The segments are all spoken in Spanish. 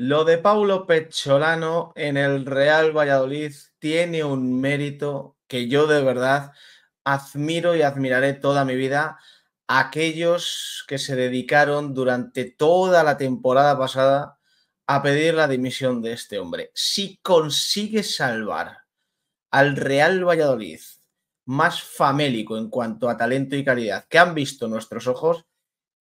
Lo de Paulo Pecholano en el Real Valladolid tiene un mérito que yo de verdad admiro y admiraré toda mi vida. aquellos que se dedicaron durante toda la temporada pasada a pedir la dimisión de este hombre. Si consigue salvar al Real Valladolid más famélico en cuanto a talento y calidad que han visto nuestros ojos,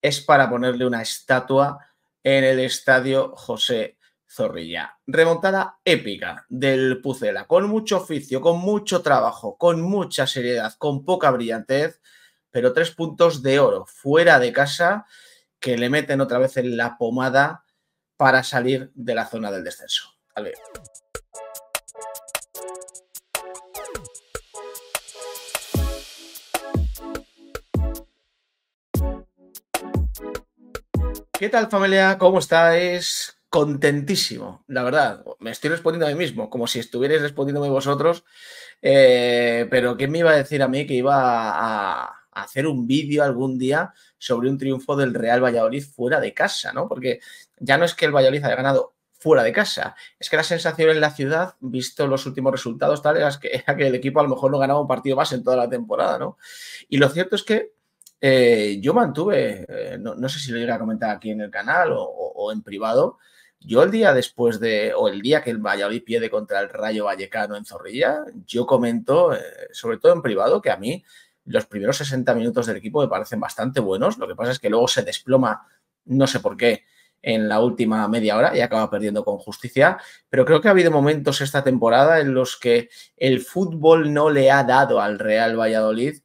es para ponerle una estatua en el estadio José Zorrilla. Remontada épica del Pucela, con mucho oficio, con mucho trabajo, con mucha seriedad, con poca brillantez, pero tres puntos de oro fuera de casa que le meten otra vez en la pomada para salir de la zona del descenso. ¿Qué tal familia? ¿Cómo estáis? Contentísimo, la verdad. Me estoy respondiendo a mí mismo, como si estuvierais respondiéndome vosotros. Eh, pero ¿quién me iba a decir a mí que iba a, hacer un vídeo algún día sobre un triunfo del Real Valladolid fuera de casa, ¿no? Porque ya no es que el Valladolid haya ganado fuera de casa. Es que la sensación en la ciudad, visto los últimos resultados, tal, era que, era que el equipo a lo mejor no ganaba un partido más en toda la temporada, ¿no? Y lo cierto es que eh, yo mantuve, eh, no, sé si lo llegué a comentar aquí en el canal o, en privado, yo el día después de, o el día que el Valladolid pierde contra el Rayo Vallecano en Zorrilla, yo comento, eh, sobre todo en privado, que a mí los primeros 60 minutos del equipo me parecen bastante buenos, lo que pasa es que luego se desploma, no sé por qué, en la última media hora y acaba perdiendo con justicia, pero creo que ha habido momentos esta temporada en los que el fútbol no le ha dado al Real Valladolid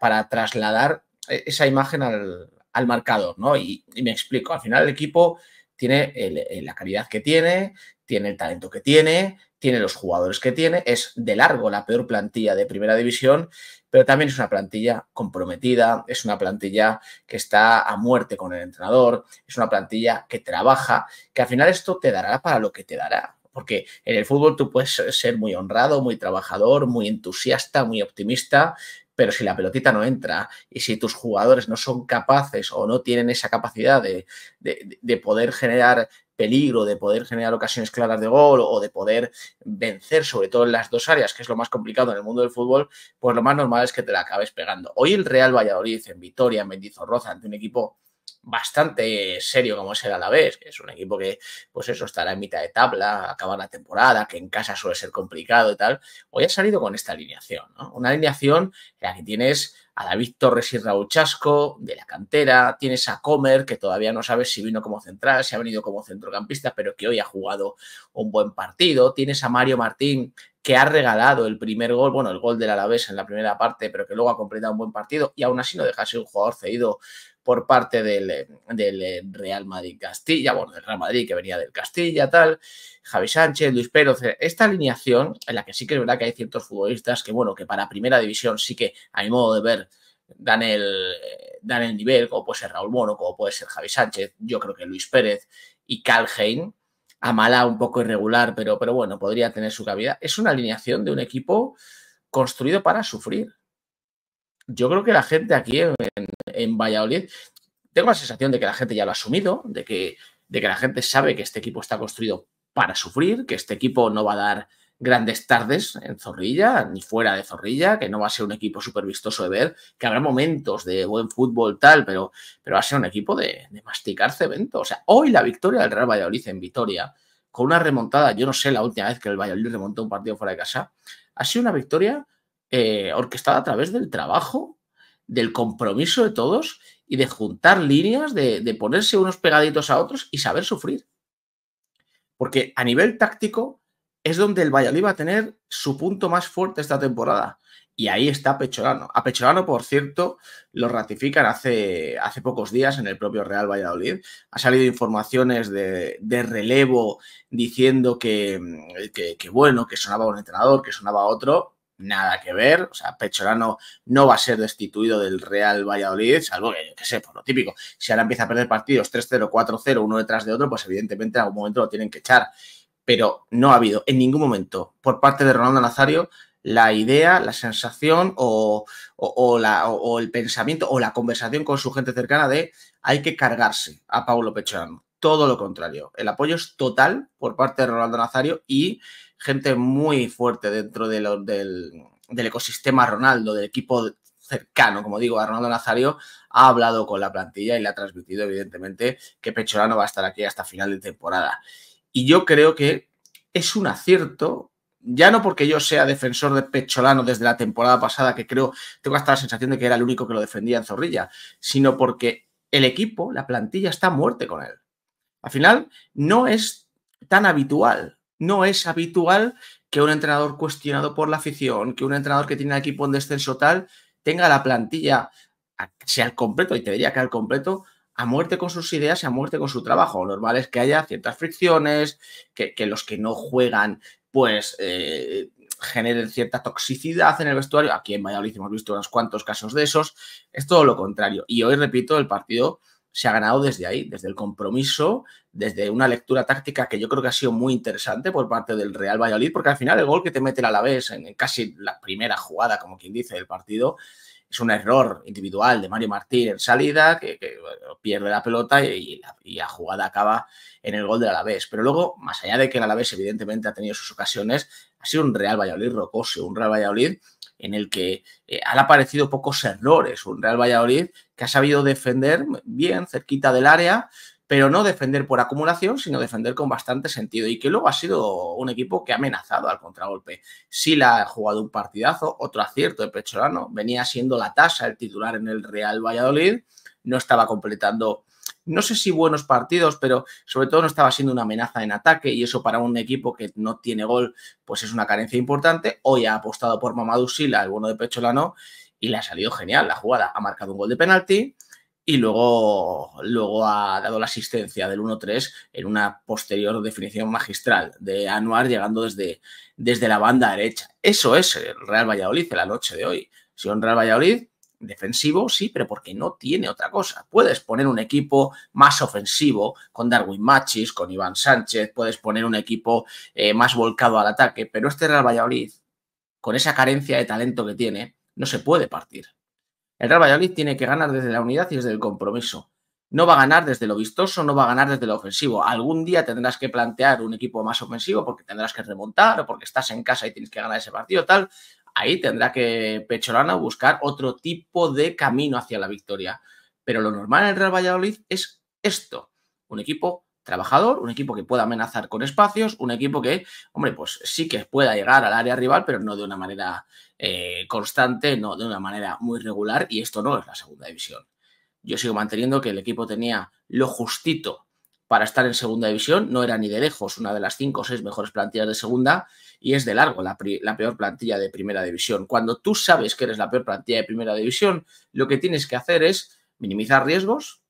para, trasladar e, esa imagen al, marcador, ¿no? Y, me explico, al final el equipo tiene eh, la calidad que tiene, tiene el talento que tiene, tiene los jugadores que tiene, es de largo la peor plantilla de primera división, pero también es una plantilla comprometida, es una plantilla que está a muerte con el entrenador, es una plantilla que trabaja, que al final esto te dará para lo que te dará. Porque en el fútbol tú puedes ser muy honrado, muy trabajador, muy entusiasta, muy optimista, pero si la pelotita no entra y si tus jugadores no son capaces o no tienen esa capacidad de, de, poder generar peligro, de poder generar ocasiones claras de gol o de poder vencer, sobre todo en las dos áreas, que es lo más complicado en el mundo del fútbol, pues lo más normal es que te la acabes pegando. Hoy el Real Valladolid en Vitoria, en Mendizorroza, ante un equipo bastante serio como es el Alavés, que es un equipo que, pues eso, estará en mitad de tabla, acaba la temporada, que en casa suele ser complicado y tal, hoy ha salido con esta alineación, ¿no? Una alineación en la que tienes a David Torres y Raúl Chasco de la cantera, tienes a Comer, que todavía no sabes si vino como central, si ha venido como centrocampista, pero que hoy ha jugado un buen partido, tienes a Mario Martín, que ha regalado el primer gol, bueno, el gol del Alavés en la primera parte, pero que luego ha completado un buen partido y aún así no deja de ser un jugador cedido por parte del, eh, eh, Real Madrid Castilla, bueno, del Real Madrid que venía del Castilla, tal, Javi Sánchez, Luis Pérez, eh, esta alineación en la que sí que es verdad que hay ciertos futbolistas que, bueno, que para primera división sí que, a mi modo de ver, dan el, nivel, como puede ser Raúl Mono, como puede ser Javi Sánchez, yo creo que Luis Pérez y a mala un poco irregular, pero, pero bueno, podría tener su cabida. Es una alineación de un equipo construido para sufrir yo creo que la gente aquí en, Valladolid, tengo la sensación de que la gente ya lo ha asumido, de que, de que la gente sabe que este equipo está construido para sufrir, que este equipo no va a dar grandes tardes en Zorrilla, ni fuera de Zorrilla, que no va a ser un equipo súper vistoso de ver, que habrá momentos de buen fútbol tal, pero, pero va a ser un equipo de, de masticar O sea, hoy la victoria del Real Valladolid en Vitoria, con una remontada, yo no sé la última vez que el Valladolid remontó un partido fuera de casa, ha sido una victoria eh, orquestada a través del trabajo, del compromiso de todos y de juntar líneas, de, ponerse unos pegaditos a otros y saber sufrir. Porque a nivel táctico es donde el Valladolid va a tener su punto más fuerte esta temporada. Y ahí está Pecholano. A Pecholano, por cierto, lo ratifican hace, hace pocos días en el propio Real Valladolid. Ha salido informaciones de, relevo diciendo que, que, bueno, que sonaba un entrenador, que sonaba otro nada que ver. O sea, Pechorano no va a ser destituido del Real Valladolid, salvo que, que sé, por lo típico. Si ahora empieza a perder partidos 3-0, 4-0, uno detrás de otro, pues evidentemente en algún momento lo tienen que echar. Pero no ha habido en ningún momento por parte de Ronaldo Nazario la idea, la sensación o, o el pensamiento o la conversación con su gente cercana de hay que cargarse a Paulo Pechorano todo lo contrario. El apoyo es total por parte de Ronaldo Nazario y gente muy fuerte dentro del, del ecosistema Ronaldo, del equipo cercano, como digo, a Ronaldo Nazario, ha hablado con la plantilla y le ha transmitido, evidentemente, que Pecholano va a estar aquí hasta final de temporada. Y yo creo que es un acierto, ya no porque yo sea defensor de Pecholano desde la temporada pasada, que creo, tengo hasta la sensación de que era el único que lo defendía en Zorrilla, sino porque el equipo, la plantilla está muerte con él. Al final, no es tan habitual. No es habitual que un entrenador cuestionado por la afición, que un entrenador que tiene equipo en descenso tal, tenga la plantilla, sea al completo, y te diría que al completo, a muerte con sus ideas y a muerte con su trabajo. Lo normal es que haya ciertas fricciones, que, los que no juegan, pues eh, generen cierta toxicidad en el vestuario. Aquí en Valladolid hemos visto unos cuantos casos de esos. Es todo lo contrario. Y hoy, repito, el partido se ha ganado desde ahí, desde el compromiso, desde una lectura táctica que yo creo que ha sido muy interesante por parte del Real Valladolid, porque al final el gol que te mete el Alavés en casi la primera jugada, como quien dice, del partido, es un error individual de Mario Martín en salida, que, pierde la pelota y, la, y, la, jugada acaba en el gol del Alavés. Pero luego, más allá de que el Alavés evidentemente ha tenido sus ocasiones, ha sido un Real Valladolid rocoso, un Real Valladolid en el que eh, han aparecido pocos errores. Un Real Valladolid que ha sabido defender bien, cerquita del área, pero no defender por acumulación, sino defender con bastante sentido y que luego ha sido un equipo que ha amenazado al contragolpe. Sí la ha jugado un partidazo, otro acierto de Pecholano, venía siendo la tasa el titular en el Real Valladolid, no estaba completando no sé si buenos partidos, pero sobre todo no estaba siendo una amenaza en ataque y eso para un equipo que no tiene gol, pues es una carencia importante. Hoy ha apostado por Mamadou Sila, el bueno de Pecholano, y le ha salido genial la jugada. Ha marcado un gol de penalti y luego, luego ha dado la asistencia del 1-3 en una posterior definición magistral de Anuar llegando desde, desde la banda derecha. Eso es el Real Valladolid de la noche de hoy. Si un Real Valladolid defensivo, sí, pero porque no tiene otra cosa. Puedes poner un equipo más ofensivo con Darwin Machis, con Iván Sánchez, puedes poner un equipo eh, más volcado al ataque, pero este Real Valladolid, con esa carencia de talento que tiene, no se puede partir. El Real Valladolid tiene que ganar desde la unidad y desde el compromiso. No va a ganar desde lo vistoso, no va a ganar desde lo ofensivo. Algún día tendrás que plantear un equipo más ofensivo porque tendrás que remontar o porque estás en casa y tienes que ganar ese partido, tal ahí tendrá que Pecholano buscar otro tipo de camino hacia la victoria. Pero lo normal en Real Valladolid es esto, un equipo trabajador, un equipo que pueda amenazar con espacios, un equipo que, hombre, pues sí que pueda llegar al área rival, pero no de una manera eh, constante, no de una manera muy regular, y esto no es la segunda división. Yo sigo manteniendo que el equipo tenía lo justito para estar en segunda división. No era ni de lejos una de las cinco o seis mejores plantillas de segunda y es de largo la, peor plantilla de primera división. Cuando tú sabes que eres la peor plantilla de primera división, lo que tienes que hacer es minimizar riesgos.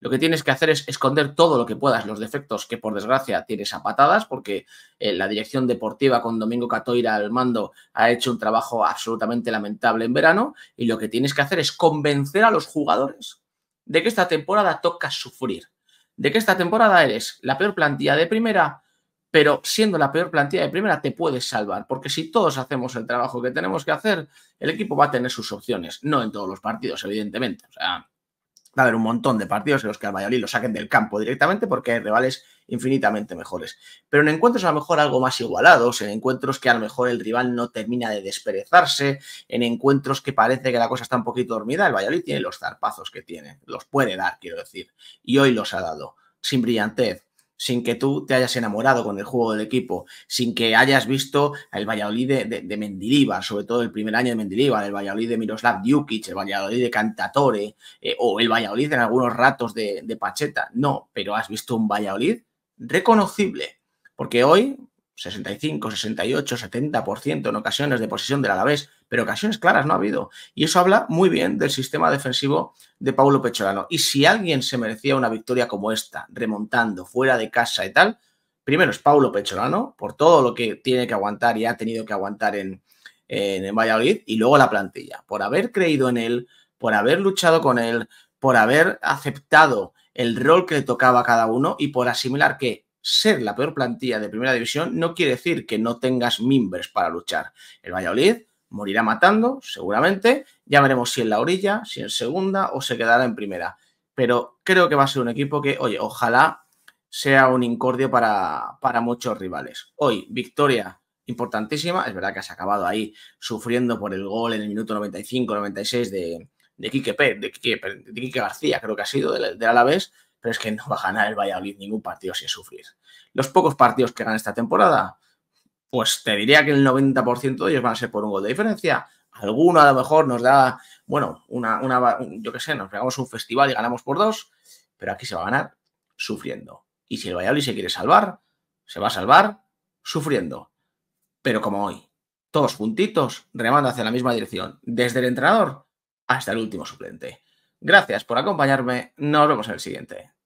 Lo que tienes que hacer es esconder todo lo que puedas, los defectos que por desgracia tienes a patadas, porque eh, la dirección deportiva con Domingo Catoira al mando ha hecho un trabajo absolutamente lamentable en verano. Y lo que tienes que hacer es convencer a los jugadores de que esta temporada toca sufrir, de que esta temporada eres la peor plantilla de primera, pero siendo la peor plantilla de primera te puedes salvar, porque si todos hacemos el trabajo que tenemos que hacer, el equipo va a tener sus opciones, no en todos los partidos, evidentemente. O sea, va a haber un montón de partidos en los que al Valladolid lo saquen del campo directamente porque hay rivales infinitamente mejores. Pero en encuentros a lo mejor algo más igualados, en encuentros que a lo mejor el rival no termina de desperezarse, en encuentros que parece que la cosa está un poquito dormida, el Valladolid tiene los zarpazos que tiene, los puede dar, quiero decir, y hoy los ha dado, sin brillantez, sin que tú te hayas enamorado con el juego del equipo, sin que hayas visto el Valladolid de, de, sobre todo el primer año de Mendilibar, el Valladolid de Miroslav Djukic, el Valladolid de Cantatore eh, o el Valladolid en algunos ratos de, Pacheta. No, pero has visto un Valladolid reconocible, porque hoy 65, 68, 70% en ocasiones de posesión del Alavés pero ocasiones claras no ha habido. Y eso habla muy bien del sistema defensivo de Paulo Pecholano. Y si alguien se merecía una victoria como esta, remontando fuera de casa y tal, primero es Paulo Pecholano, por todo lo que tiene que aguantar y ha tenido que aguantar en, en, Valladolid, y luego la plantilla, por haber creído en él, por haber luchado con él, por haber aceptado el rol que le tocaba a cada uno y por asimilar que ser la peor plantilla de primera división no quiere decir que no tengas mimbres para luchar. El Valladolid morirá matando, seguramente. Ya veremos si en la orilla, si en segunda o se quedará en primera. Pero creo que va a ser un equipo que, oye, ojalá sea un incordio para, para muchos rivales. Hoy, victoria importantísima. Es verdad que ha acabado ahí sufriendo por el gol en el minuto 95-96 de, de, Quique Pérez, de, Quique, García, creo que ha sido, del, Alavés. Pero es que no va a ganar el Valladolid ningún partido sin sufrir. Los pocos partidos que gana esta temporada pues te diría que el 90% de ellos van a ser por un gol de diferencia. Alguno a lo mejor nos da, bueno, una, yo qué sé, nos pegamos un festival y ganamos por dos, pero aquí se va a ganar sufriendo. Y si el Valladolid se quiere salvar, se va a salvar sufriendo. Pero como hoy, todos puntitos, remando hacia la misma dirección, desde el entrenador hasta el último suplente. Gracias por acompañarme, nos vemos en el siguiente.